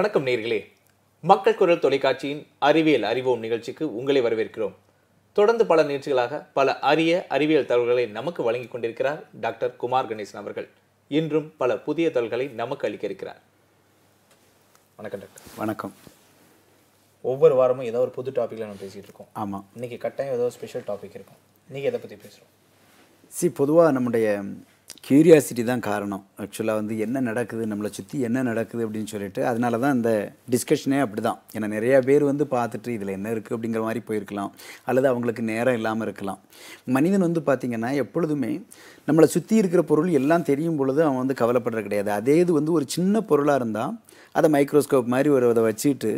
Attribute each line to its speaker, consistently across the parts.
Speaker 1: வணக்கம் நேர்களே மக்கள் குரல் தொலைக்காட்சியின் அறிவியல் அறிவோம் நிகழ்ச்சிக்கு உங்களை வரவேற்கிறோம் தொடர்ந்து பல நிகழ்ச்சிகளாக பல அரிய அறிவியல் தகவல்களை நமக்கு வழங்கி கொண்டிருக்கிறார் டாக்டர் குமார் கணேசன் அவர்கள் இன்றும் பல புதிய தகவல்களை நமக்கு அளிக்க இருக்கிறார் வணக்கம் டாக்டர் வணக்கம் ஒவ்வொரு வாரமும் ஏதோ ஒரு புது டாப்பிக்கில் நம்ம பேசிகிட்டு இருக்கோம் ஆமாம் இன்றைக்கி கட்டாயம் ஏதோ ஸ்பெஷல் டாபிக் இருக்கும் நீங்கள் எதை பற்றி பேசுகிறோம்
Speaker 2: சி பொதுவாக நம்முடைய க்யூரியாசிட்டி தான் காரணம் ஆக்சுவலாக வந்து என்ன நடக்குது நம்மளை சுற்றி என்ன நடக்குது அப்படின்னு சொல்லிட்டு அதனால தான் இந்த டிஸ்கஷனே அப்படி தான் ஏன்னா நிறையா பேர் வந்து பார்த்துட்டு இதில் என்ன இருக்குது அப்படிங்கிற மாதிரி போயிருக்கலாம் அல்லது அவங்களுக்கு நேரம் இல்லாமல் இருக்கலாம் மனிதன் வந்து பார்த்திங்கன்னா எப்பொழுதுமே நம்மளை சுற்றி இருக்கிற பொருள் எல்லாம் தெரியும் பொழுது அவன் வந்து கவலைப்படுற கிடையாது அதே இது வந்து ஒரு சின்ன பொருளாக இருந்தால் அதை மைக்ரோஸ்கோப் மாதிரி ஒரு அதை வச்சுட்டு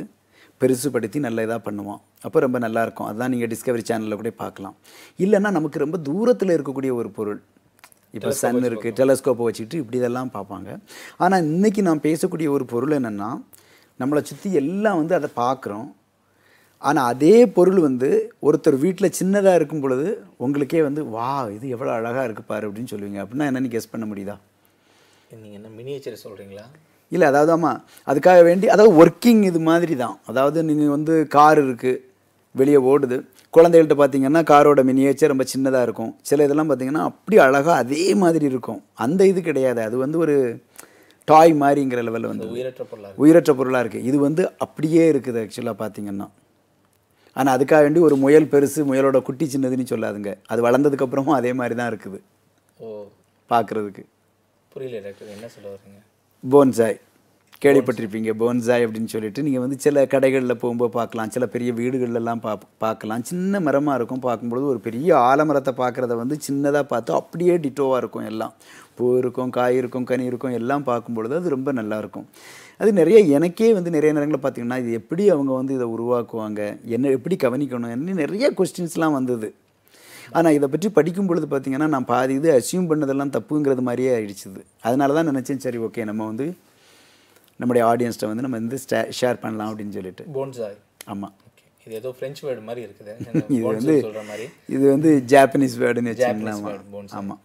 Speaker 2: பெருசுப்படுத்தி நல்ல இதாக பண்ணுவான் அப்போ ரொம்ப நல்லாயிருக்கும் அதுதான் நீங்கள் டிஸ்கவரி சேனலில் கூட பார்க்கலாம் இல்லைன்னா நமக்கு ரொம்ப தூரத்தில் இருக்கக்கூடிய ஒரு பொருள் இப்போ சன் இருக்குது டெலஸ்கோப்பை வச்சுக்கிட்டு இப்படி இதெல்லாம் பார்ப்பாங்க ஆனால் இன்றைக்கி நான் பேசக்கூடிய ஒரு பொருள் என்னென்னா நம்மளை சுற்றி எல்லாம் வந்து அதை பார்க்குறோம் ஆனால் அதே பொருள் வந்து ஒருத்தர் வீட்டில் சின்னதாக இருக்கும் பொழுது உங்களுக்கே வந்து வா இது எவ்வளோ அழகாக இருக்குது பாரு அப்படின்னு சொல்லுவீங்க அப்படின்னா என்னென்னு கெஸ் பண்ண முடியுதா
Speaker 1: நீங்கள் என்ன மினியேச்சர் சொல்கிறீங்களா
Speaker 2: இல்லை அதாவது ஆமாம் அதுக்காக வேண்டி அதாவது ஒர்க்கிங் இது மாதிரி தான் அதாவது நீங்கள் வந்து கார் இருக்குது வெளியே ஓடுது குழந்தைகள்கிட்ட பார்த்தீங்கன்னா காரோட மினியேச்சர் ரொம்ப சின்னதாக இருக்கும் சில இதெல்லாம் பார்த்திங்கன்னா அப்படி அழகாக அதே மாதிரி இருக்கும் அந்த இது கிடையாது அது வந்து ஒரு டாய் மாதிரிங்கிற லெவலில் வந்து
Speaker 1: உயிரற்ற பொருளாக
Speaker 2: உயிரற்ற பொருளாக இருக்குது இது வந்து அப்படியே இருக்குது ஆக்சுவலாக பார்த்திங்கன்னா ஆனால் அதுக்காக வேண்டி ஒரு முயல் பெருசு முயலோட குட்டி சின்னதுன்னு சொல்லாதுங்க அது வளர்ந்ததுக்கப்புறமும் அதே மாதிரி தான் இருக்குது ஓ பார்க்குறதுக்கு
Speaker 1: புரியல டாக்டர் என்ன சொல்ல வரீங்க
Speaker 2: போன்சாய் கேள்விப்பட்டிருப்பீங்க போன்சாய் அப்படின்னு சொல்லிட்டு நீங்கள் வந்து சில கடைகளில் போகும்போது பார்க்கலாம் சில பெரிய வீடுகள்லாம் பா பார்க்கலாம் சின்ன மரமாக இருக்கும் பார்க்கும்பொழுது ஒரு பெரிய ஆலமரத்தை பார்க்குறத வந்து சின்னதாக பார்த்து அப்படியே டிட்டோவாக இருக்கும் எல்லாம் பூ இருக்கும் காய் இருக்கும் கனி இருக்கும் எல்லாம் பார்க்கும்பொழுது அது ரொம்ப நல்லாயிருக்கும் அது நிறைய எனக்கே வந்து நிறைய நேரங்களில் பார்த்திங்கன்னா இது எப்படி அவங்க வந்து இதை உருவாக்குவாங்க என்ன எப்படி கவனிக்கணும் நிறைய கொஸ்டின்ஸ்லாம் வந்தது ஆனால் இதை பற்றி படிக்கும் பொழுது பார்த்திங்கன்னா நான் பாதி இது அசியூம் பண்ணதெல்லாம் தப்புங்கிறது மாதிரியே ஆயிடுச்சுது அதனால தான் நினச்சேன் சரி ஓகே நம்ம வந்து நம்முடைய ஆடியன்ஸ்ட்டை வந்து நம்ம வந்து ஷேர் பண்ணலாம் அப்படின்னு சொல்லிட்டு போன்சாய் ஆமாம்
Speaker 1: இது ஏதோ ஃப்ரெஞ்சு வேர்டு மாதிரி இருக்குது இது வந்து சொல்கிற மாதிரி
Speaker 2: இது வந்து ஜாப்பனீஸ் வேர்டுன்னு வச்சுக்கலாம் ஆமாம்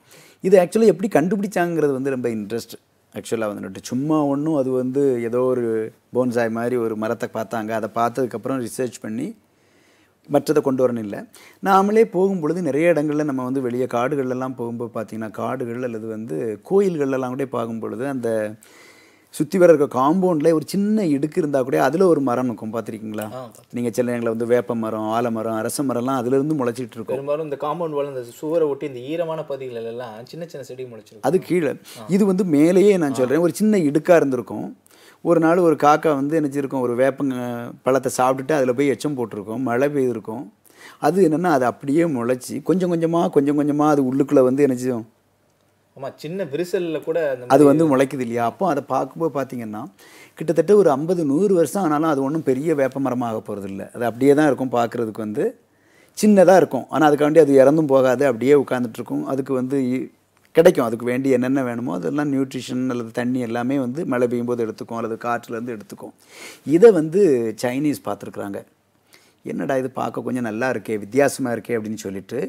Speaker 2: இது ஆக்சுவலாக எப்படி கண்டுபிடிச்சாங்கிறது வந்து ரொம்ப இன்ட்ரெஸ்ட் ஆக்சுவலாக வந்துட்டு சும்மா ஒன்றும் அது வந்து ஏதோ ஒரு போன்சாய் மாதிரி ஒரு மரத்தை பார்த்தாங்க அதை பார்த்ததுக்கப்புறம் ரிசர்ச் பண்ணி மற்றதை கொண்டு வரணும் இல்லை நாமளே போகும்பொழுது நிறைய இடங்களில் நம்ம வந்து வெளியே காடுகள்லாம் போகும்போது பார்த்திங்கன்னா காடுகள் அல்லது வந்து கோயில்கள்லாம் கூட பார்க்கும் பொழுது அந்த சுற்றி வர இருக்க காம்பவுண்டில் ஒரு சின்ன இடுக்கு இருந்தால் கூட அதில் ஒரு மரம் இருக்கும் பார்த்துருக்கீங்களா நீங்கள் சில நேரங்களில் வந்து வேப்ப மரம் ஆலமரம் அரச மரம்லாம் அதுலேருந்து முளைச்சிட்டு இருக்கும்
Speaker 1: பெரும்பாலும் இந்த காம்பவுண்ட் வளர்ந்த சுவரை ஒட்டி இந்த ஈரமான பகுதிகள் எல்லாம் சின்ன சின்ன செடி முளைச்சிருக்கும் அது
Speaker 2: கீழே இது வந்து மேலேயே நான் சொல்கிறேன் ஒரு சின்ன இடுக்காக இருந்திருக்கும் ஒரு நாள் ஒரு காக்கா வந்து நினச்சிருக்கோம் ஒரு வேப்பங்க பழத்தை சாப்பிட்டுட்டு அதில் போய் எச்சம் போட்டிருக்கோம் மழை பெய்திருக்கும் அது என்னென்னா அது அப்படியே முளைச்சி கொஞ்சம் கொஞ்சமாக கொஞ்சம் கொஞ்சமாக அது உள்ளுக்குள்ளே வந்து நினச்சிடும்
Speaker 1: ஆமாம் சின்ன விரிசலில் கூட அது வந்து
Speaker 2: முளைக்குது இல்லையா அப்போ அதை பார்க்கும்போது பார்த்தீங்கன்னா கிட்டத்தட்ட ஒரு ஐம்பது நூறு வருஷம் ஆனாலும் அது ஒன்றும் பெரிய வேப்ப மரமாக போகிறது இல்லை அது அப்படியே தான் இருக்கும் பார்க்குறதுக்கு வந்து சின்னதாக இருக்கும் ஆனால் அதுக்காண்டி அது இறந்தும் போகாது அப்படியே உட்காந்துட்ருக்கும் அதுக்கு வந்து கிடைக்கும் அதுக்கு வேண்டி என்னென்ன வேணுமோ அதெல்லாம் நியூட்ரிஷன் அல்லது தண்ணி எல்லாமே வந்து மழை பெய்யும் போது எடுத்துக்கும் அல்லது காற்றுலேருந்து எடுத்துக்கும் இதை வந்து சைனீஸ் பார்த்துருக்குறாங்க என்னடா இது பார்க்க கொஞ்சம் நல்லா இருக்கே வித்தியாசமாக இருக்கே அப்படின்னு சொல்லிட்டு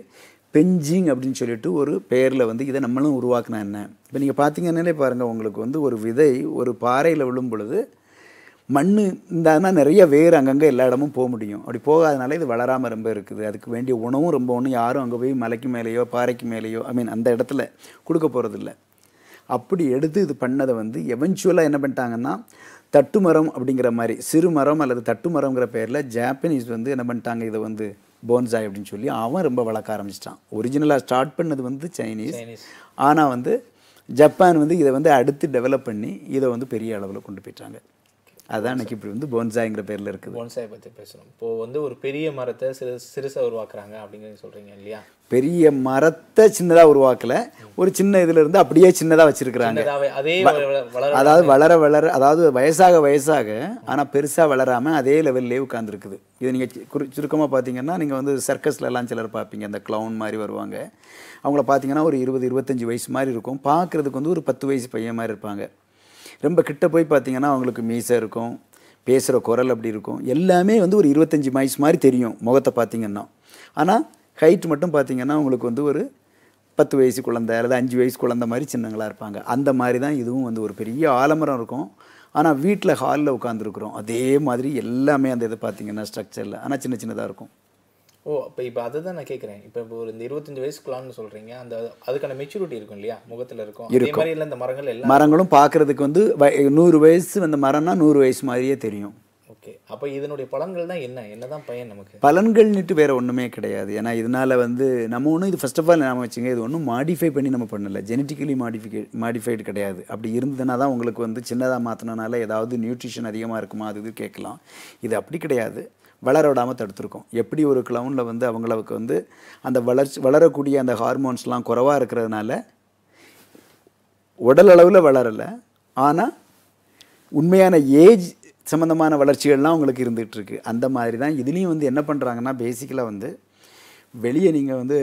Speaker 2: பெஞ்சிங் அப்படின்னு சொல்லிட்டு ஒரு பெயரில் வந்து இதை நம்மளும் உருவாக்கினா என்ன இப்போ நீங்கள் பார்த்தீங்கன்னாலே பாருங்கள் உங்களுக்கு வந்து ஒரு விதை ஒரு பாறையில் விழும் பொழுது மண் இருந்தால் நிறைய வேர் அங்கங்கே எல்லா இடமும் போக முடியும் அப்படி போகாதனால இது வளராமல் ரொம்ப இருக்குது அதுக்கு வேண்டிய உணவும் ரொம்ப ஒன்றும் யாரும் அங்கே போய் மலைக்கு மேலேயோ பாறைக்கு மேலேயோ ஐ மீன் அந்த இடத்துல கொடுக்க போகிறதில்ல அப்படி எடுத்து இது பண்ணதை வந்து எவென்ச்சுவலாக என்ன பண்ணிட்டாங்கன்னா தட்டு மரம் அப்படிங்கிற மாதிரி சிறு மரம் அல்லது தட்டு மரங்கிற பேரில் ஜாப்பனீஸ் வந்து என்ன பண்ணிட்டாங்க இதை வந்து போன்சாய் அப்படின்னு சொல்லி அவன் ரொம்ப வளர்க்க ஆரம்பிச்சிட்டான் ஒரிஜினலாக ஸ்டார்ட் பண்ணது வந்து சைனீஸ் ஆனால் வந்து ஜப்பான் வந்து இதை வந்து அடுத்து டெவலப் பண்ணி இதை வந்து பெரிய அளவில் கொண்டு போயிட்டாங்க அதான் இன்னைக்கு இப்படி வந்து போன்சாய்ங்கிற பேரில் இருக்குது போன்சாய்
Speaker 1: பற்றி பேசணும் இப்போது வந்து ஒரு பெரிய மரத்தை சிறு சிறுசாக உருவாக்குறாங்க அப்படிங்கிறது சொல்கிறீங்க இல்லையா
Speaker 2: பெரிய மரத்தை சின்னதாக உருவாக்கலை ஒரு சின்ன இதில் இருந்து அப்படியே சின்னதாக வச்சுருக்குறாங்க அதாவது வளர வளர அதாவது வயசாக வயசாக ஆனால் பெருசாக வளராமல் அதே லெவல்லே உட்காந்துருக்குது இது நீங்கள் குறி சுருக்கமாக பார்த்தீங்கன்னா நீங்கள் வந்து சர்க்கஸ்லலாம் சிலர் பார்ப்பீங்க அந்த க்ளவுன் மாதிரி வருவாங்க அவங்கள பார்த்தீங்கன்னா ஒரு இருபது இருபத்தஞ்சி வயசு மாதிரி இருக்கும் பார்க்குறதுக்கு வந்து ஒரு பத்து வயசு பையன் மாதிரி இருப்பாங்க ரொம்ப கிட்ட போய் பார்த்தீங்கன்னா அவங்களுக்கு மீசை இருக்கும் பேசுகிற குரல் அப்படி இருக்கும் எல்லாமே வந்து ஒரு இருபத்தஞ்சி வயசு மாதிரி தெரியும் முகத்தை பார்த்தீங்கன்னா ஆனால் ஹைட் மட்டும் பார்த்திங்கன்னா உங்களுக்கு வந்து ஒரு பத்து வயசு குழந்தை அல்லது அஞ்சு வயசு குழந்த மாதிரி சின்னங்களாக இருப்பாங்க அந்த மாதிரி தான் இதுவும் வந்து ஒரு பெரிய ஆலமரம் இருக்கும் ஆனால் வீட்டில் ஹாலில் உட்காந்துருக்குறோம் அதே மாதிரி எல்லாமே அந்த இதை பார்த்திங்கன்னா ஸ்ட்ரக்சரில் ஆனால் சின்ன சின்னதாக இருக்கும்
Speaker 1: ஓ அப்போ இப்போ அதை தான் நான் கேட்குறேன் இப்போ ஒரு இந்த இருபத்தஞ்சு வயசுக்குள்ளான்னு சொல்கிறீங்க அந்த அதுக்கான மெச்சூரிட்டி இருக்கும் இல்லையா முகத்தில் இருக்கும் அதே மாதிரி இல்லை இந்த மரங்கள் எல்லாம் மரங்களும்
Speaker 2: பார்க்குறதுக்கு வந்து நூறு வயசு அந்த மரம்னா நூறு வயசு மாதிரியே தெரியும்
Speaker 1: ஓகே அப்போ இதனுடைய பலன்கள் தான் என்ன என்ன தான் பயன்
Speaker 2: நமக்கு பலன்கள்னுட்டு வேறு ஒன்றுமே கிடையாது ஏன்னா இதனால் வந்து நம்ம ஒன்றும் இது ஃபஸ்ட் ஆஃப் ஆல் நாம வச்சுங்க இது ஒன்றும் மாடிஃபை பண்ணி நம்ம பண்ணலை ஜெனட்டிக்கலி மாடிஃபிகே மாடிஃபைடு கிடையாது அப்படி இருந்ததுன்னா தான் உங்களுக்கு வந்து சின்னதாக மாற்றினால ஏதாவது நியூட்ரிஷன் அதிகமாக இருக்குமா அது இது கேட்கலாம் இது அப்படி கிடையாது வளர விடாமல் தடுத்துருக்கோம் எப்படி ஒரு க்ளவுனில் வந்து அவங்களுக்கு வந்து அந்த வளர்ச்சி வளரக்கூடிய அந்த ஹார்மோன்ஸ்லாம் குறவாக இருக்கிறதுனால உடல் அளவில் வளரலை ஆனால் உண்மையான ஏஜ் சம்மந்தமான வளர்ச்சிகள்லாம் உங்களுக்கு இருந்துகிட்ருக்கு அந்த மாதிரி தான் இதுலேயும் வந்து என்ன பண்ணுறாங்கன்னா பேசிக்கலாக வந்து வெளியே நீங்கள் வந்து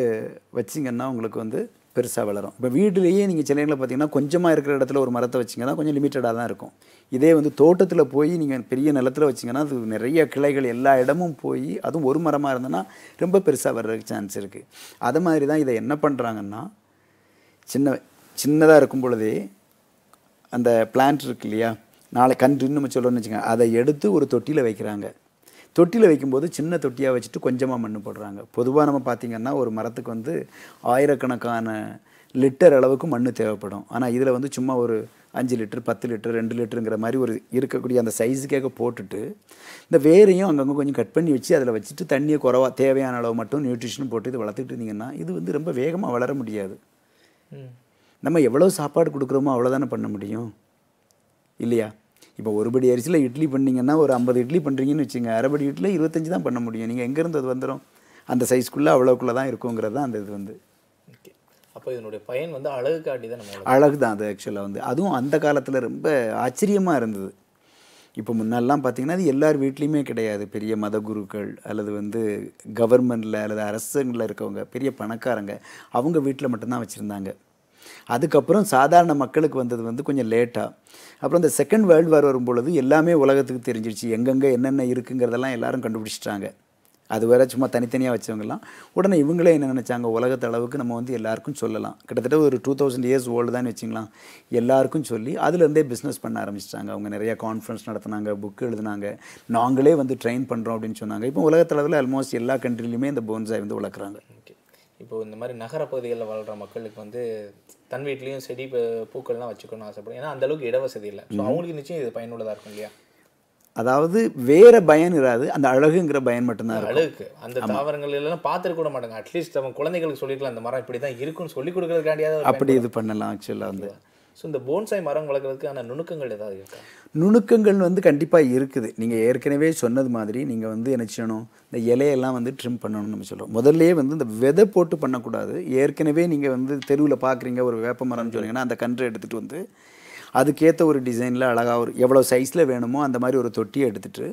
Speaker 2: வச்சிங்கன்னா உங்களுக்கு வந்து பெருசாக வளரும் இப்போ வீட்டிலேயே நீங்கள் சென்னையில் பார்த்தீங்கன்னா கொஞ்சமாக இருக்கிற இடத்துல ஒரு மரத்தை வச்சிங்கன்னா கொஞ்சம் லிமிட்டடாக தான் இருக்கும் இதே வந்து தோட்டத்தில் போய் நீங்கள் பெரிய நிலத்தில் வச்சிங்கன்னா அது நிறைய கிளைகள் எல்லா இடமும் போய் அதுவும் ஒரு மரமாக இருந்ததுன்னா ரொம்ப பெருசாக வர்றதுக்கு சான்ஸ் இருக்குது அது மாதிரி தான் இதை என்ன பண்ணுறாங்கன்னா சின்ன சின்னதாக இருக்கும் பொழுதே அந்த பிளான்ட் இருக்கு இல்லையா நாளை கன்றுன்னு நம்ம சொல்லணும்னு வச்சுக்கோங்க அதை எடுத்து ஒரு தொட்டியில் வைக்கிறாங்க தொட்டியில் வைக்கும்போது சின்ன தொட்டியாக வச்சுட்டு கொஞ்சமாக மண் போடுறாங்க பொதுவாக நம்ம பார்த்திங்கன்னா ஒரு மரத்துக்கு வந்து ஆயிரக்கணக்கான லிட்டர் அளவுக்கு மண் தேவைப்படும் ஆனால் இதில் வந்து சும்மா ஒரு அஞ்சு லிட்டர் பத்து லிட்டர் ரெண்டு லிட்டருங்கிற மாதிரி ஒரு இருக்கக்கூடிய அந்த சைஸுக்காக போட்டுட்டு இந்த வேரையும் அங்கங்கே கொஞ்சம் கட் பண்ணி வச்சு அதில் வச்சுட்டு தண்ணியை குறவாக தேவையான அளவு மட்டும் நியூட்ரிஷன் போட்டு இது வளர்த்துட்டு இருந்தீங்கன்னா இது வந்து ரொம்ப வேகமாக வளர முடியாது நம்ம எவ்வளோ சாப்பாடு கொடுக்குறோமோ அவ்வளோதானே பண்ண முடியும் இல்லையா இப்போ ஒருபடி அரிசியில் இட்லி பண்ணிங்கன்னா ஒரு ஐம்பது இட்லி பண்ணுறீங்கன்னு வச்சுங்க அரைபடி இட்லி இருபத்தஞ்சி தான் பண்ண முடியும் நீங்கள் எங்கேருந்து அது வந்துடும் அந்த சைஸ்க்குள்ளே அவ்வளோக்குள்ளே தான் இருக்குங்கிறது தான் அந்த இது வந்து
Speaker 1: அப்போ இதனுடைய பயன் வந்து அழகு காட்டி தான் அழகு
Speaker 2: தான் அது ஆக்சுவலாக வந்து அதுவும் அந்த காலத்தில் ரொம்ப ஆச்சரியமாக இருந்தது இப்போ முன்னெல்லாம் பார்த்தீங்கன்னா அது எல்லார் வீட்லேயுமே கிடையாது பெரிய மத குருக்கள் அல்லது வந்து கவர்மெண்டில் அல்லது அரசுங்களில் இருக்கவங்க பெரிய பணக்காரங்க அவங்க வீட்டில் மட்டும்தான் வச்சுருந்தாங்க அதுக்கப்புறம் சாதாரண மக்களுக்கு வந்தது வந்து கொஞ்சம் லேட்டாக அப்புறம் இந்த செகண்ட் வேர்ல்டு வார் வரும்பொழுது எல்லாமே உலகத்துக்கு தெரிஞ்சிருச்சு எங்கெங்கே என்னென்ன இருக்குங்கிறதெல்லாம் எல்லாரும் கண்டுபிடிச்சிட்டாங்க அது வேற சும்மா தனித்தனியாக வச்சவங்கலாம் உடனே இவங்களே என்ன நினச்சாங்க உலகத்த அளவுக்கு நம்ம வந்து எல்லாருக்கும் சொல்லலாம் கிட்டத்தட்ட ஒரு டூ தௌசண்ட் இயர்ஸ் ஓல்டு தான் வச்சிங்களா எல்லாருக்கும் சொல்லி அதுலேருந்தே பிஸ்னஸ் பண்ண ஆரம்பிச்சிட்டாங்க அவங்க நிறையா கான்ஃபரன்ஸ் நடத்தினாங்க புக் எழுதினாங்க நாங்களே வந்து ட்ரெயின் பண்ணுறோம் அப்படின்னு சொன்னாங்க இப்போ உலகத்தளவில் ஆல்மோஸ்ட் எல்லா கண்ட்ரிலையுமே இந்த போன்சாய் வந்து வளர்க்குறாங்க
Speaker 1: இப்போ இந்த மாதிரி நகர பகுதிகளில் வாழ்கிற மக்களுக்கு வந்து தன் வீட்லேயும் செடி பூக்கள்லாம் வச்சுக்கணும்னு ஆசைப்படும் ஏன்னா அந்தளவுக்கு இடவசதி இல்லை ஸோ அவங்களுக்கு நிச்சயம் இது பயனுள்ளதாக இருக்கும் இல்லையா
Speaker 2: அதாவது வேற பயன் இராது அந்த அழகுங்கிற பயன் மட்டும்தான் அழகு
Speaker 1: அந்த தாவரங்கள் எல்லாம் பார்த்துருக்க கூட மாட்டாங்க அட்லீஸ்ட் அவங்க குழந்தைகளுக்கு சொல்லிக்கலாம் அந்த மரம் இப்படி தான் இருக்குன்னு சொல்லி கொடுக்கறதுக்காண்டியாவது அப்படி
Speaker 2: இது பண்ணலாம் ஆக்சுவலாக வந்து
Speaker 1: ஸோ இந்த போன்சாய் மரம் வளர்க்குறதுக்கான நுணுக்கங்கள் ஏதாவது இருக்கா
Speaker 2: நுணுக்கங்கள் வந்து கண்டிப்பாக இருக்குது நீங்கள் ஏற்கனவே சொன்னது மாதிரி நீங்கள் வந்து என்ன செய்யணும் இந்த இலையெல்லாம் வந்து ட்ரிம் பண்ணணும்னு நம்ம சொல்கிறோம் முதல்லையே வந்து இந்த விதை போட்டு பண்ணக்கூடாது ஏற்கனவே நீங்கள் வந்து தெருவில் பார்க்குறீங்க ஒரு வேப்ப மரம்னு சொன்னீங்கன்னா அந்த கன்று எடுத்துகிட்டு வந்து அதுக்கேற்ற ஒரு டிசைனில் அழகாக ஒரு எவ்வளோ சைஸில் வேணுமோ அந்த மாதிரி ஒரு தொட்டியை எடுத்துகிட்டு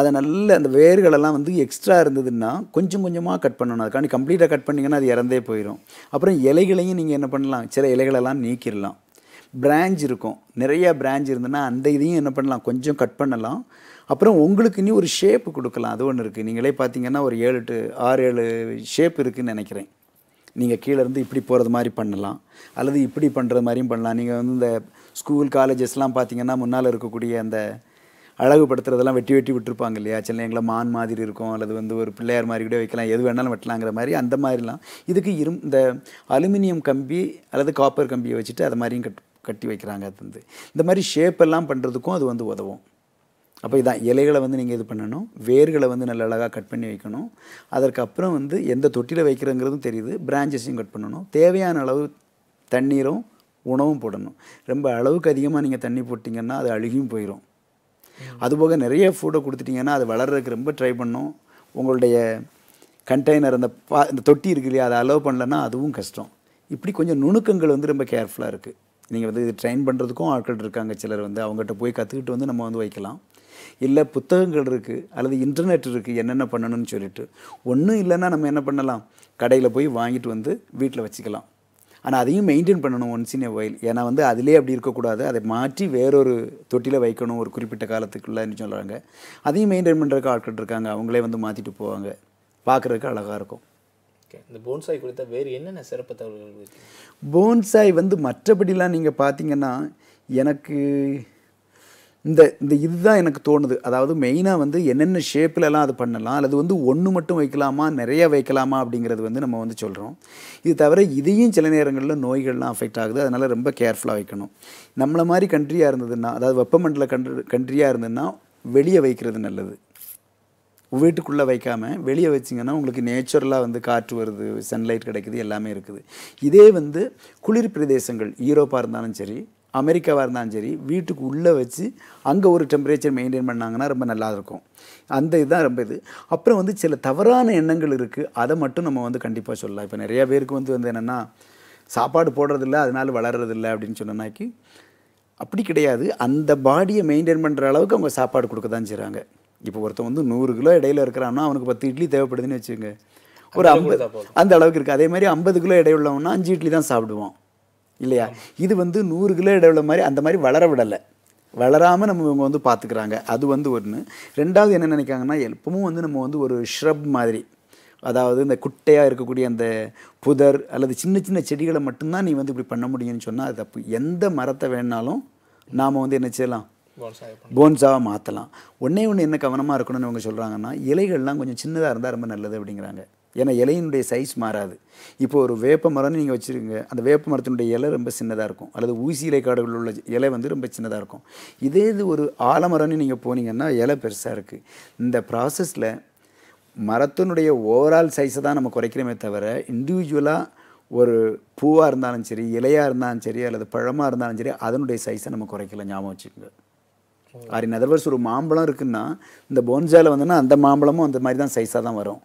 Speaker 2: அதை நல்ல அந்த வேர்களெல்லாம் வந்து எக்ஸ்ட்ரா இருந்ததுன்னா கொஞ்சம் கொஞ்சமாக கட் பண்ணணும் அதுக்காண்டி கம்ப்ளீட்டாக கட் பண்ணிங்கன்னா அது இறந்தே போயிடும் அப்புறம் இலைகளையும் நீங்கள் என்ன பண்ணலாம் சில இலைகளெல்லாம் நீக்கிடலாம் பிரான்ச் இருக்கும் நிறையா பிரான்ச் இருந்ததுன்னா அந்த இதையும் என்ன பண்ணலாம் கொஞ்சம் கட் பண்ணலாம் அப்புறம் உங்களுக்கு இனி ஒரு ஷேப்பு கொடுக்கலாம் அது ஒன்று இருக்குது நீங்களே பார்த்தீங்கன்னா ஒரு ஏழு டு ஆறு ஏழு ஷேப் இருக்குதுன்னு நினைக்கிறேன் நீங்கள் கீழேருந்து இப்படி போகிறது மாதிரி பண்ணலாம் அல்லது இப்படி பண்ணுறது மாதிரியும் பண்ணலாம் நீங்கள் வந்து இந்த ஸ்கூல் காலேஜஸ்லாம் பார்த்தீங்கன்னா முன்னால் இருக்கக்கூடிய அந்த அழகுபடுத்துறதெல்லாம் வெட்டி வெட்டி விட்டுருப்பாங்க இல்லையா சில எங்களை மான் மாதிரி இருக்கும் அல்லது வந்து ஒரு பிள்ளையார் மாதிரி கூட வைக்கலாம் எது வேணாலும் வெட்டலாங்கிற மாதிரி அந்த மாதிரிலாம் இதுக்கு இரும் இந்த அலுமினியம் கம்பி அல்லது காப்பர் கம்பியை வச்சுட்டு அது மாதிரியும் கட் கட்டி வைக்கிறாங்க அது வந்து இந்த மாதிரி ஷேப் எல்லாம் பண்ணுறதுக்கும் அது வந்து உதவும் அப்போ இதான் இலைகளை வந்து நீங்கள் இது பண்ணணும் வேர்களை வந்து நல்ல அழகாக கட் பண்ணி வைக்கணும் அதற்கப்புறம் வந்து எந்த தொட்டியில் வைக்கிறங்கிறதும் தெரியுது பிரான்ச்சஸையும் கட் பண்ணணும் தேவையான அளவு தண்ணீரும் உணவும் போடணும் ரொம்ப அளவுக்கு அதிகமாக நீங்கள் தண்ணி போட்டிங்கன்னா அது அழுகியும் போயிடும் அதுபோக நிறைய ஃபுட்டை கொடுத்துட்டிங்கன்னா அது வளர்கிறதுக்கு ரொம்ப ட்ரை பண்ணும் உங்களுடைய கண்டெய்னர் அந்த பா இந்த தொட்டி இருக்கு இல்லையா அதை அலோவ் பண்ணலன்னா அதுவும் கஷ்டம் இப்படி கொஞ்சம் நுணுக்கங்கள் வந்து ரொம்ப கேர்ஃபுல்லாக இருக்குது நீங்கள் வந்து இது ட்ரெயின் பண்ணுறதுக்கும் ஆட்கள் இருக்காங்க சிலர் வந்து அவங்ககிட்ட போய் கற்றுக்கிட்டு வந்து நம்ம வந்து வைக்கலாம் இல்லை புத்தகங்கள் இருக்குது அல்லது இன்டர்நெட் இருக்குது என்னென்ன பண்ணணும்னு சொல்லிட்டு ஒன்றும் இல்லைன்னா நம்ம என்ன பண்ணலாம் கடையில் போய் வாங்கிட்டு வந்து வீட்டில் வச்சுக்கலாம் ஆனால் அதையும் மெயின்டைன் பண்ணணும் ஒன்ஸ் இன் எ வயல் ஏன்னா வந்து அதிலே அப்படி இருக்கக்கூடாது அதை மாற்றி வேறொரு தொட்டியில் வைக்கணும் ஒரு குறிப்பிட்ட காலத்துக்குள்ளேன்னு சொல்கிறாங்க அதையும் மெயின்டைன் பண்ணுறதுக்கு ஆட்கள் இருக்காங்க அவங்களே வந்து மாற்றிட்டு போவாங்க பார்க்குறதுக்கு அழகாக இருக்கும்
Speaker 1: ஓகே இந்த போன்சாய் குறித்த வேறு என்னென்ன சிறப்பு தகவல்கள்
Speaker 2: போன்சாய் வந்து மற்றபடிலாம் நீங்கள் பார்த்தீங்கன்னா எனக்கு இந்த இந்த இதுதான் எனக்கு தோணுது அதாவது மெயினாக வந்து என்னென்ன ஷேப்பிலலாம் அது பண்ணலாம் அல்லது வந்து ஒன்று மட்டும் வைக்கலாமா நிறையா வைக்கலாமா அப்படிங்கிறது வந்து நம்ம வந்து சொல்கிறோம் இது தவிர இதையும் சில நேரங்களில் நோய்கள்லாம் அஃபெக்ட் ஆகுது அதனால் ரொம்ப கேர்ஃபுல்லாக வைக்கணும் நம்மளை மாதிரி கண்ட்ரியாக இருந்ததுன்னா அதாவது வெப்பமண்டல கண்ட்ரி கண்ட்ரியாக இருந்ததுன்னா வெளியே வைக்கிறது நல்லது வீட்டுக்குள்ளே வைக்காமல் வெளியே வச்சிங்கன்னா உங்களுக்கு நேச்சுரலாக வந்து காற்று வருது சன்லைட் கிடைக்குது எல்லாமே இருக்குது இதே வந்து குளிர் பிரதேசங்கள் ஈரோப்பாக இருந்தாலும் சரி அமெரிக்காவாக இருந்தாலும் சரி வீட்டுக்கு உள்ளே வச்சு அங்கே ஒரு டெம்பரேச்சர் மெயின்டைன் பண்ணாங்கன்னா ரொம்ப நல்லா இருக்கும் அந்த இதுதான் ரொம்ப இது அப்புறம் வந்து சில தவறான எண்ணங்கள் இருக்குது அதை மட்டும் நம்ம வந்து கண்டிப்பாக சொல்லலாம் இப்போ நிறையா பேருக்கு வந்து வந்து என்னென்னா சாப்பாடு போடுறதில்ல அதனால் வளர்றதில்ல அப்படின்னு சொன்னோன்னாக்கி அப்படி கிடையாது அந்த பாடியை மெயின்டைன் பண்ணுற அளவுக்கு அவங்க சாப்பாடு கொடுக்க தான் செய்கிறாங்க இப்போ ஒருத்தன் வந்து நூறு கிலோ இடையில இருக்கிறான்னா அவனுக்கு பத்து இட்லி தேவைப்படுதுன்னு வச்சுக்கோங்க ஒரு ஐம்பது அந்த அளவுக்கு இருக்குது அதே மாதிரி ஐம்பது கிலோ இடையுள்ளவனா அஞ்சு இட்லி தான் சாப்பிடுவோம் இல்லையா இது வந்து நூறு கிலோ இடையுள்ள மாதிரி அந்த மாதிரி வளர விடலை வளராமல் நம்ம இவங்க வந்து பார்த்துக்குறாங்க அது வந்து ஒன்று ரெண்டாவது என்ன நினைக்காங்கன்னா எப்பவும் வந்து நம்ம வந்து ஒரு ஷ்ரப் மாதிரி அதாவது இந்த குட்டையாக இருக்கக்கூடிய அந்த புதர் அல்லது சின்ன சின்ன செடிகளை மட்டும்தான் நீ வந்து இப்படி பண்ண முடியும்னு சொன்னால் அது தப்பு எந்த மரத்தை வேணாலும் நாம் வந்து என்ன செய்யலாம் போன்ஸாக மாற்றலாம் ஒன்றே ஒன்று என்ன கவனமாக இருக்கணும்னு அவங்க சொல்கிறாங்கன்னா இலைகள்லாம் கொஞ்சம் சின்னதாக இருந்தால் ரொம்ப நல்லது அப்படிங்கிறாங்க ஏன்னா இலையினுடைய சைஸ் மாறாது இப்போ ஒரு வேப்ப மரம்னு நீங்கள் வச்சுருங்க அந்த வேப்ப மரத்தினுடைய இலை ரொம்ப சின்னதாக இருக்கும் அல்லது ஊசி இலை காடுகளில் உள்ள இலை வந்து ரொம்ப சின்னதாக இருக்கும் இதே இது ஒரு ஆலமரம்னு நீங்கள் போனீங்கன்னா இலை பெருசாக இருக்குது இந்த ப்ராசஸில் மரத்தினுடைய ஓவரால் சைஸை தான் நம்ம குறைக்கிறோமே தவிர இண்டிவிஜுவலாக ஒரு பூவாக இருந்தாலும் சரி இலையாக இருந்தாலும் சரி அல்லது பழமாக இருந்தாலும் சரி அதனுடைய சைஸை நம்ம குறைக்கல ஞாபகம் வச்சுக்கோங்க ஆர் இன் அதர்வர்ஸ் ஒரு மாம்பழம் இருக்குன்னா இந்த போன்ஜாவில் வந்துன்னா அந்த மாம்பழமும் அந்த மாதிரி தான் சைஸாக தான் வரும்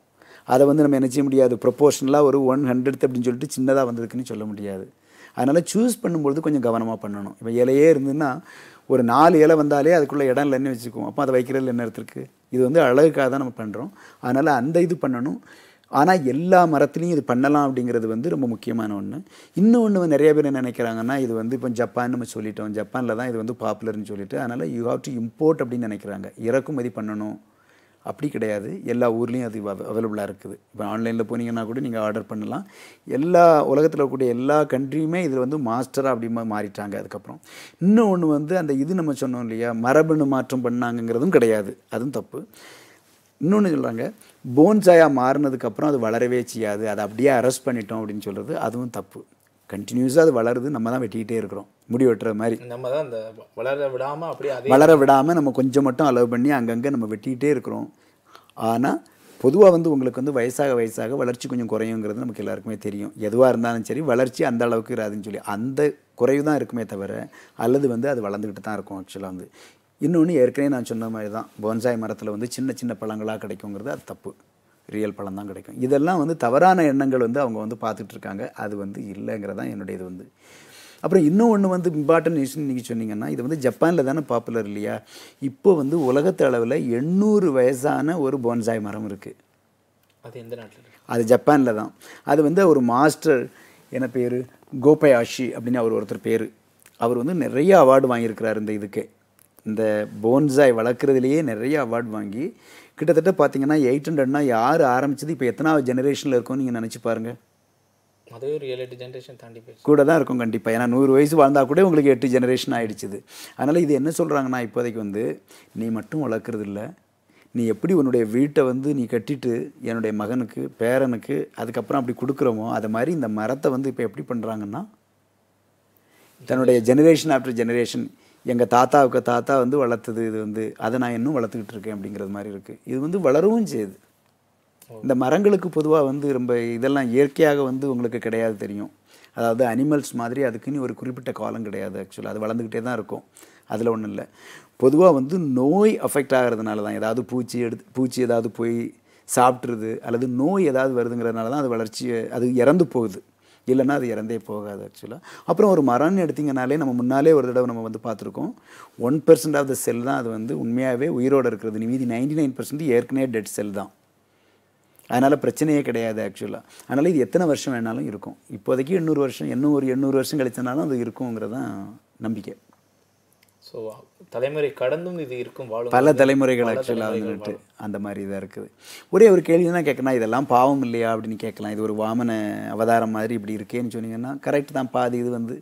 Speaker 2: அதை வந்து நம்ம என்ன செய்ய முடியாது ப்ரொப்போர்ஷனலாக ஒரு ஒன் ஹண்ட்ரட் அப்படின்னு சொல்லிட்டு சின்னதாக வந்திருக்குன்னு சொல்ல முடியாது அதனால் சூஸ் பண்ணும்பொழுது கொஞ்சம் கவனமாக பண்ணணும் இப்போ இலையே இருந்ததுன்னா ஒரு நாலு இலை வந்தாலே அதுக்குள்ளே இடம் இல்லைன்னு வச்சுக்குவோம் அப்போ அதை வைக்கிறதுல என்ன இருக்குது இது வந்து அழகுக்காக தான் நம்ம பண்ணுறோம் அதனால் அந்த இது பண்ணணும் ஆனால் எல்லா மரத்துலேயும் இது பண்ணலாம் அப்படிங்கிறது வந்து ரொம்ப முக்கியமான ஒன்று இன்னொன்று நிறைய பேர் என்ன நினைக்கிறாங்கன்னா இது வந்து இப்போ ஜப்பான் நம்ம சொல்லிட்டோம் ஜப்பானில் தான் இது வந்து பாப்புலர்னு சொல்லிட்டு அதனால் யூ ஹாவ் டு இம்போர்ட் அப்படின்னு நினைக்கிறாங்க இறக்குமதி பண்ணணும் அப்படி கிடையாது எல்லா ஊர்லேயும் அது அவைலபிளாக இருக்குது இப்போ ஆன்லைனில் போனீங்கன்னா கூட நீங்கள் ஆர்டர் பண்ணலாம் எல்லா உலகத்தில் இருக்கக்கூடிய எல்லா கண்ட்ரியுமே இதில் வந்து மாஸ்டராக அப்படி மாறிட்டாங்க அதுக்கப்புறம் இன்னும் ஒன்று வந்து அந்த இது நம்ம சொன்னோம் இல்லையா மரபணு மாற்றம் பண்ணாங்கங்கிறதும் கிடையாது அதுவும் தப்பு இன்னொன்று சொல்கிறாங்க போன்சாயாக மாறினதுக்கப்புறம் அது வளரவே செய்யாது அதை அப்படியே அரெஸ்ட் பண்ணிட்டோம் அப்படின்னு சொல்கிறது அதுவும் தப்பு கண்டினியூஸாக அது வளருது நம்ம தான் வெட்டிக்கிட்டே இருக்கிறோம் முடி வெட்டுற மாதிரி
Speaker 1: நம்ம தான் அந்த வளர விடாமல் அப்படியே வளர விடாமல்
Speaker 2: நம்ம கொஞ்சம் மட்டும் அலோவ் பண்ணி அங்கங்கே நம்ம வெட்டிக்கிட்டே இருக்கிறோம் ஆனால் பொதுவாக வந்து உங்களுக்கு வந்து வயசாக வயசாக வளர்ச்சி கொஞ்சம் குறையுங்கிறது நமக்கு எல்லாருக்குமே தெரியும் எதுவாக இருந்தாலும் சரி வளர்ச்சி அந்த அளவுக்கு இராதுன்னு சொல்லி அந்த குறைவு தான் இருக்குமே தவிர அல்லது வந்து அது வளர்ந்துக்கிட்டு தான் இருக்கும் ஆக்சுவலாக வந்து இன்னொன்று ஏற்கனவே நான் சொன்ன மாதிரி தான் போன்சாய் மரத்தில் வந்து சின்ன சின்ன பழங்களாக கிடைக்குங்கிறது அது தப்பு ரியல் பழம் தான் கிடைக்கும் இதெல்லாம் வந்து தவறான எண்ணங்கள் வந்து அவங்க வந்து பார்த்துட்டு இருக்காங்க அது வந்து இல்லைங்கிறதான் என்னுடைய இது வந்து அப்புறம் இன்னும் ஒன்று வந்து இம்பார்ட்டன்ட் நியூஸ் நீங்கள் சொன்னீங்கன்னா இது வந்து ஜப்பானில் தானே பாப்புலர் இல்லையா இப்போ வந்து உலகத்தளவில் அளவில் எண்ணூறு வயசான ஒரு போன்சாய் மரம் இருக்குது
Speaker 1: அது எந்த நாட்டில்
Speaker 2: அது ஜப்பானில் தான் அது வந்து ஒரு மாஸ்டர் என்ன பேர் கோபயாஷி அப்படின்னு அவர் ஒருத்தர் பேர் அவர் வந்து நிறைய அவார்டு வாங்கியிருக்கிறார் இந்த இதுக்கு இந்த போன்சாய் வளர்க்குறதுலேயே நிறைய அவார்ட் வாங்கி கிட்டத்தட்ட பார்த்தீங்கன்னா எயிட் ஹண்ட்ரட்னா யார் ஆரம்பிச்சது இப்போ எத்தனாவது ஜெனரேஷனில் இருக்கும்னு நீங்கள் நினச்சி பாருங்கள்
Speaker 1: அதே ஒரு ஏழு எட்டு ஜென்ரேஷன் தாண்டி போய்
Speaker 2: கூட தான் இருக்கும் கண்டிப்பாக ஏன்னா நூறு வயசு வாழ்ந்தால் கூட உங்களுக்கு எட்டு ஜெனரேஷன் ஆகிடுச்சிது அதனால் இது என்ன சொல்கிறாங்கன்னா இப்போதைக்கு வந்து நீ மட்டும் வளர்க்குறது இல்லை நீ எப்படி உன்னுடைய வீட்டை வந்து நீ கட்டிட்டு என்னுடைய மகனுக்கு பேரனுக்கு அதுக்கப்புறம் அப்படி கொடுக்குறோமோ அது மாதிரி இந்த மரத்தை வந்து இப்போ எப்படி பண்ணுறாங்கன்னா தன்னுடைய ஜெனரேஷன் ஆஃப்டர் ஜெனரேஷன் எங்கள் தாத்தாவுக்கு தாத்தா வந்து வளர்த்துது இது வந்து அதை நான் இன்னும் வளர்த்துக்கிட்டு இருக்கேன் அப்படிங்கிறது மாதிரி இருக்குது இது வந்து வளரவும் செய்யுது இந்த மரங்களுக்கு பொதுவாக வந்து ரொம்ப இதெல்லாம் இயற்கையாக வந்து உங்களுக்கு கிடையாது தெரியும் அதாவது அனிமல்ஸ் மாதிரி அதுக்குன்னு ஒரு குறிப்பிட்ட காலம் கிடையாது ஆக்சுவலாக அது வளர்ந்துக்கிட்டே தான் இருக்கும் அதில் ஒன்றும் இல்லை பொதுவாக வந்து நோய் அஃபெக்ட் ஆகிறதுனால தான் ஏதாவது பூச்சி எடுத்து பூச்சி ஏதாவது போய் சாப்பிட்ருது அல்லது நோய் ஏதாவது வருதுங்கிறதுனால தான் அது வளர்ச்சி அது இறந்து போகுது இல்லைன்னா அது இறந்தே போகாது ஆக்சுவலாக அப்புறம் ஒரு மரம்னு எடுத்திங்கனாலே நம்ம முன்னாலே ஒரு தடவை நம்ம வந்து பார்த்துருக்கோம் one percent of the cell தான் அது வந்து உண்மையாகவே உயிரோடு இருக்கிறது மீதி நைன்டி நைன் பர்சன்ட் ஏற்கனவே டெட் செல் தான் அதனால் பிரச்சனையே கிடையாது ஆக்சுவலாக அதனால் இது எத்தனை வருஷம் வேணாலும் இருக்கும் இப்போதைக்கு எண்ணூறு வருஷம் இன்னும் ஒரு எண்ணூறு வருஷம் கழிச்சனாலும் அது இருக்குங்கிறதான் நம்பிக்கை
Speaker 1: ஸோ தலைமுறை கடந்தும் இது இருக்கும் வாழும் பல தலைமுறைகள் ஆக்சுவலாக வந்துட்டு
Speaker 2: அந்த மாதிரி இதாக இருக்குது ஒரே ஒரு கேள்வி தான் கேட்கணும் இதெல்லாம் பாவம் இல்லையா அப்படின்னு கேட்கலாம் இது ஒரு வாமன அவதாரம் மாதிரி இப்படி இருக்கேன்னு சொன்னீங்கன்னா கரெக்ட் தான் பாதி இது வந்து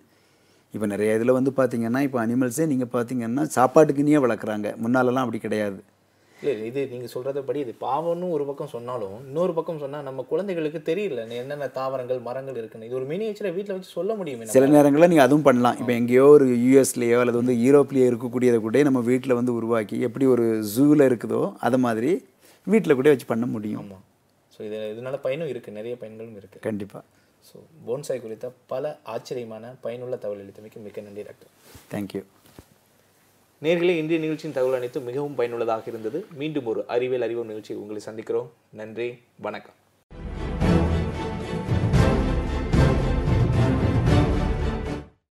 Speaker 2: இப்போ நிறைய இதில் வந்து பார்த்தீங்கன்னா இப்போ அனிமல்ஸே நீங்கள் பார்த்திங்கன்னா சாப்பாட்டுக்குன்னே வளர்க்குறாங்க முன்னாலெல்லாம் அப்படி கிடையாது
Speaker 1: இல்லை இது நீங்கள் படி இது பாவம்னு ஒரு பக்கம் சொன்னாலும் இன்னொரு பக்கம் சொன்னால் நம்ம குழந்தைகளுக்கு தெரியல என்னென்ன தாவரங்கள் மரங்கள் இருக்குன்னு இது ஒரு மினியேச்சரை வீட்டில் வச்சு சொல்ல முடியும் சில
Speaker 2: நேரங்களில் நீங்கள் அதுவும் பண்ணலாம் இப்போ எங்கேயோ ஒரு யூஎஸ்லேயோ அல்லது வந்து யூரோப்லேயோ இருக்கக்கூடியதை கூட நம்ம வீட்டில் வந்து உருவாக்கி எப்படி ஒரு ஜூவில் இருக்குதோ அதை மாதிரி வீட்டில் கூட வச்சு பண்ண முடியும்
Speaker 1: ஸோ இது இதனால் பயனும் இருக்குது நிறைய பயன்களும் இருக்குது கண்டிப்பாக ஸோ போன்சாய் குறித்த பல ஆச்சரியமான பயனுள்ள தகவல் அளித்தமைக்கு மிக்க நன்றி டாக்டர் தேங்க்யூ நேர்களே இந்திய நிகழ்ச்சியின் தகவல் அனைத்தும் மிகவும் பயனுள்ளதாக இருந்தது மீண்டும் ஒரு அறிவியல் அறிவு நிகழ்ச்சியை உங்களை சந்திக்கிறோம் நன்றி வணக்கம்